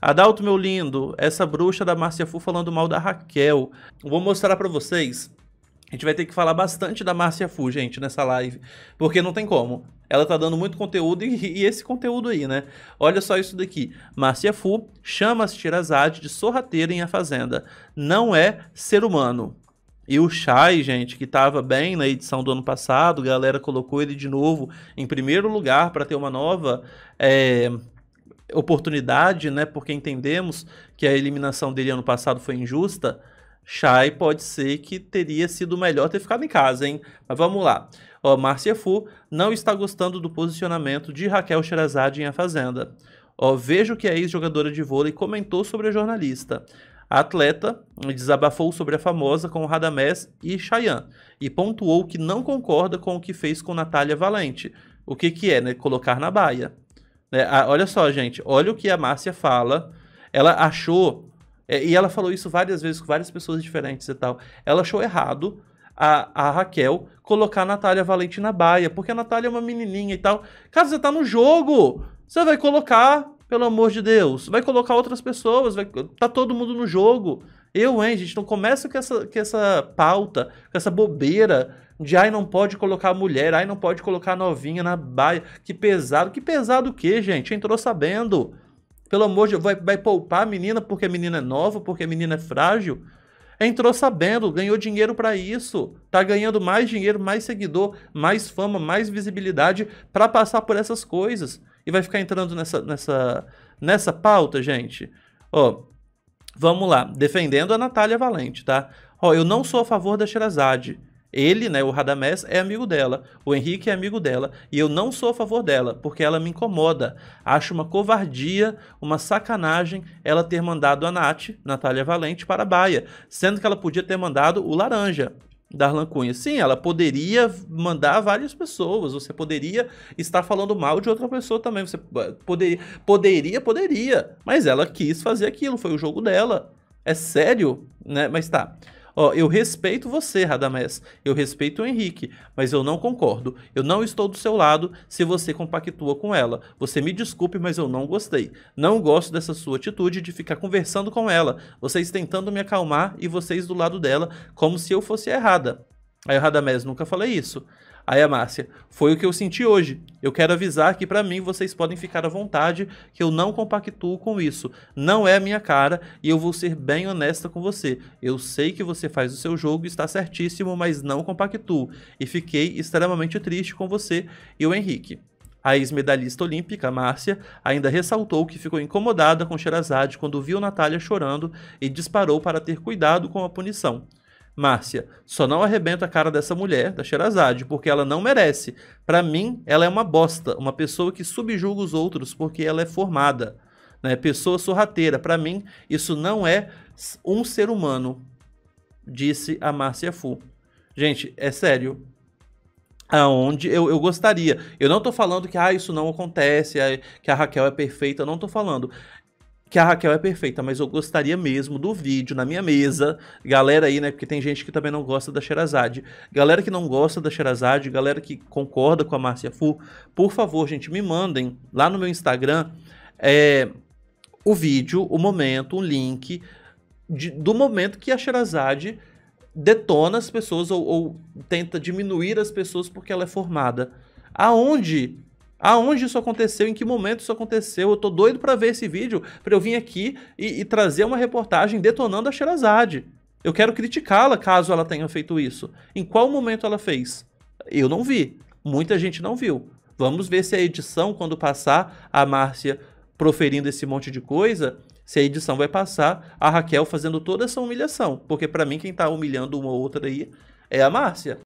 Adalto, meu lindo, essa bruxa da Márcia Fu falando mal da Raquel. Vou mostrar para vocês. A gente vai ter que falar bastante da Márcia Fu, gente, nessa live. Porque não tem como. Ela tá dando muito conteúdo e, e esse conteúdo aí, né? Olha só isso daqui. Márcia Fu chama as Tirazade de sorrateira em A Fazenda. Não é ser humano. E o Chai, gente, que estava bem na edição do ano passado, galera colocou ele de novo em primeiro lugar para ter uma nova é, oportunidade, né? Porque entendemos que a eliminação dele ano passado foi injusta. Chay pode ser que teria sido melhor ter ficado em casa, hein? Mas vamos lá. Ó, Márcia Fu não está gostando do posicionamento de Raquel Sherazade em A Fazenda. Ó, vejo que a é ex-jogadora de vôlei comentou sobre a jornalista. A atleta desabafou sobre a famosa com Radamés e Chayanne e pontuou que não concorda com o que fez com Natália Valente. O que que é, né? Colocar na baia. Né? Ah, olha só, gente, olha o que a Márcia fala. Ela achou, é, e ela falou isso várias vezes com várias pessoas diferentes e tal. Ela achou errado a, a Raquel colocar a Natália Valente na baia, porque a Natália é uma menininha e tal. Cara, você tá no jogo! Você vai colocar, pelo amor de Deus, vai colocar outras pessoas, vai, tá todo mundo no jogo. Eu, hein, gente, não começa com essa, com essa pauta, com essa bobeira de ai não pode colocar mulher, ai não pode colocar novinha na baia. Que pesado. Que pesado o quê, gente? Entrou sabendo. Pelo amor de Deus, vai, vai poupar a menina porque a menina é nova, porque a menina é frágil? Entrou sabendo, ganhou dinheiro para isso. Tá ganhando mais dinheiro, mais seguidor, mais fama, mais visibilidade para passar por essas coisas. E vai ficar entrando nessa, nessa, nessa pauta, gente. Ó, oh, Vamos lá, defendendo a Natália Valente, tá? Ó, eu não sou a favor da Sherazade. Ele, né, o Radamés, é amigo dela, o Henrique é amigo dela, e eu não sou a favor dela, porque ela me incomoda. Acho uma covardia, uma sacanagem ela ter mandado a Nath, Natália Valente, para a Baia, sendo que ela podia ter mandado o Laranja. Darlan Cunha. Sim, ela poderia mandar várias pessoas, você poderia estar falando mal de outra pessoa também, você poderia, poderia, poderia, mas ela quis fazer aquilo, foi o jogo dela. É sério, né? Mas tá. Ó, eu respeito você, Radamés. Eu respeito o Henrique, mas eu não concordo. Eu não estou do seu lado se você compactua com ela. Você me desculpe, mas eu não gostei. Não gosto dessa sua atitude de ficar conversando com ela. Vocês tentando me acalmar e vocês do lado dela, como se eu fosse errada. Aí o Radamés nunca falei isso. Aí a Márcia, foi o que eu senti hoje. Eu quero avisar que para mim vocês podem ficar à vontade, que eu não compactuo com isso. Não é a minha cara e eu vou ser bem honesta com você. Eu sei que você faz o seu jogo, está certíssimo, mas não compactuo. E fiquei extremamente triste com você e o Henrique. A ex-medalhista olímpica, Márcia, ainda ressaltou que ficou incomodada com Sherazade quando viu Natália chorando e disparou para ter cuidado com a punição. Márcia, só não arrebenta a cara dessa mulher, da Xerazade, porque ela não merece. Para mim, ela é uma bosta, uma pessoa que subjuga os outros porque ela é formada. Né? Pessoa sorrateira. Para mim, isso não é um ser humano, disse a Márcia Fu. Gente, é sério, aonde eu, eu gostaria. Eu não tô falando que ah, isso não acontece, ah, que a Raquel é perfeita, não tô falando que a Raquel é perfeita, mas eu gostaria mesmo do vídeo na minha mesa. Galera aí, né? Porque tem gente que também não gosta da Sherazade. Galera que não gosta da Sherazade, galera que concorda com a Márcia Fu, por favor, gente, me mandem lá no meu Instagram é, o vídeo, o momento, o link de, do momento que a Sherazade detona as pessoas ou, ou tenta diminuir as pessoas porque ela é formada. Aonde Aonde isso aconteceu? Em que momento isso aconteceu? Eu tô doido para ver esse vídeo, para eu vir aqui e, e, trazer uma reportagem detonando a Sherazade. Eu quero criticá-la caso ela tenha feito isso. Em qual momento ela fez? Eu não vi. Muita gente não viu. Vamos ver se a edição, quando passar a Márcia proferindo esse monte de coisa, se a edição vai passar a Raquel fazendo toda essa humilhação. Porque para mim, quem tá humilhando uma ou outra aí é a Márcia.